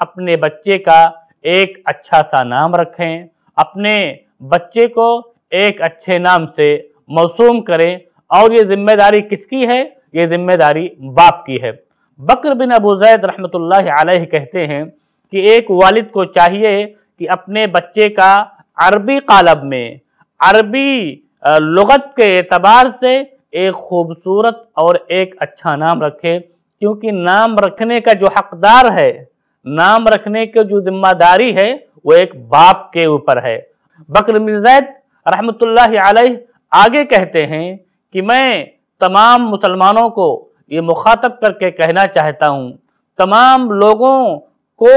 अपने बच्चे का एक अच्छा सा नाम रखें अपने बच्चे को एक अच्छे नाम से मौसूम करें और ये जिम्मेदारी किसकी है ये जिम्मेदारी बाप की है बकर बिन अबू जैद रहमतुल्लाह अलैह कहते हैं कि एक वालिद को चाहिए कि अपने बच्चे का अरबी कालब में अरबी लगत के एतबार से एक खूबसूरत और एक अच्छा नाम रखे क्योंकि नाम रखने का जो हकदार है नाम रखने की जो जिम्मेदारी है वो एक बाप के ऊपर है बकर मिर्जैद रहमत आगे कहते हैं कि मैं तमाम मुसलमानों को ये मुखातब करके कहना चाहता हूँ तमाम लोगों को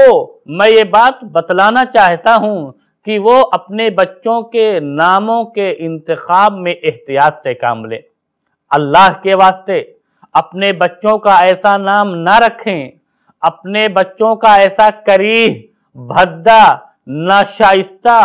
मैं ये बात बतलाना चाहता हूँ कि वो अपने बच्चों के नामों के इंतखब में एहतियात से काम लें अल्लाह के वास्ते अपने बच्चों का ऐसा नाम ना रखें अपने बच्चों का ऐसा करीह भद्दा नाशाइस्ता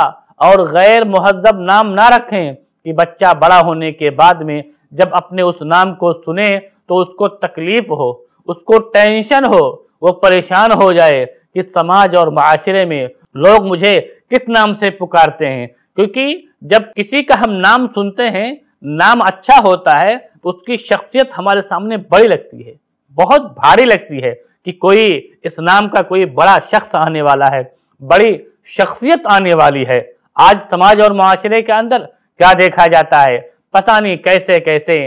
और गैर महजब नाम ना रखें कि बच्चा बड़ा होने के बाद में जब अपने उस नाम को सुने तो उसको तकलीफ हो उसको टेंशन हो वो परेशान हो जाए कि समाज और माशरे में लोग मुझे किस नाम से पुकारते हैं क्योंकि जब किसी का हम नाम सुनते हैं नाम अच्छा होता है तो उसकी शख्सियत हमारे सामने बड़ी लगती है बहुत भारी लगती है कि कोई नाम का कोई बड़ा शख्स आने वाला है बड़ी शख्सियत आने वाली है आज समाज और माशरे के अंदर क्या देखा जाता है पता नहीं कैसे कैसे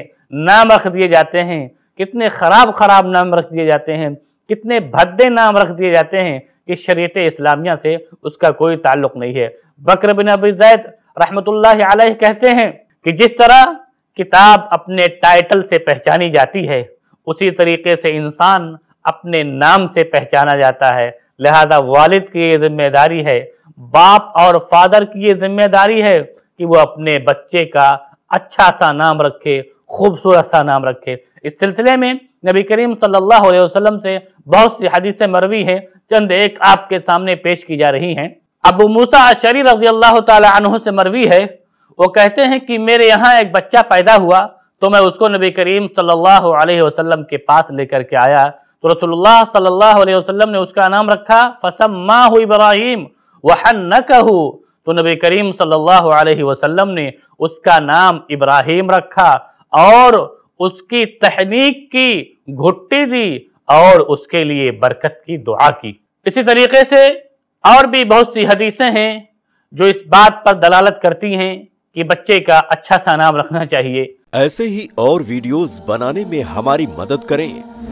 नाम रख दिए जाते हैं कितने ख़राब ख़राब नाम रख दिए जाते हैं कितने भद्दे नाम रख दिए जाते हैं कि शरीत इस्लामिया से उसका कोई ताल्लुक नहीं है बकर बिन अबी जैद रहमत कहते हैं कि जिस तरह किताब अपने टाइटल से पहचानी जाती है उसी तरीके से इंसान अपने नाम से पहचाना जाता है लिहाजा वालिद की ये जिम्मेदारी है बाप और फादर की ये जिम्मेदारी है कि वो अपने बच्चे का अच्छा सा नाम रखे खूबसूरत सा नाम रखे इस सिलसिले में नबी करीम सल्लल्लाहु अलैहि वसल्लम से बहुत सी हदीसें मरवी हैं चंद एक आपके सामने पेश की जा रही हैं अबू मूसा अशरी रजी अल्लाह तु से मरवी है वो कहते हैं कि मेरे यहाँ एक बच्चा पैदा हुआ तो मैं उसको नबी करीम सल्लल्लाहु अलैहि वसल्लम के पास लेकर के आया तो रसोल्ला सल्ला वसलम ने उसका नाम रखा फसम माँ फसम्मा इब्राहिम वह न वहन तो नबी करीम सल्लल्लाहु अलैहि वसल्लम ने उसका नाम इब्राहिम रखा और उसकी तहनीक की घुट्टी दी और उसके लिए बरकत की दुआ की इसी तरीके से और भी बहुत सी हदीसें हैं जो इस बात पर दलालत करती हैं कि बच्चे का अच्छा सा नाम रखना चाहिए ऐसे ही और वीडियोस बनाने में हमारी मदद करें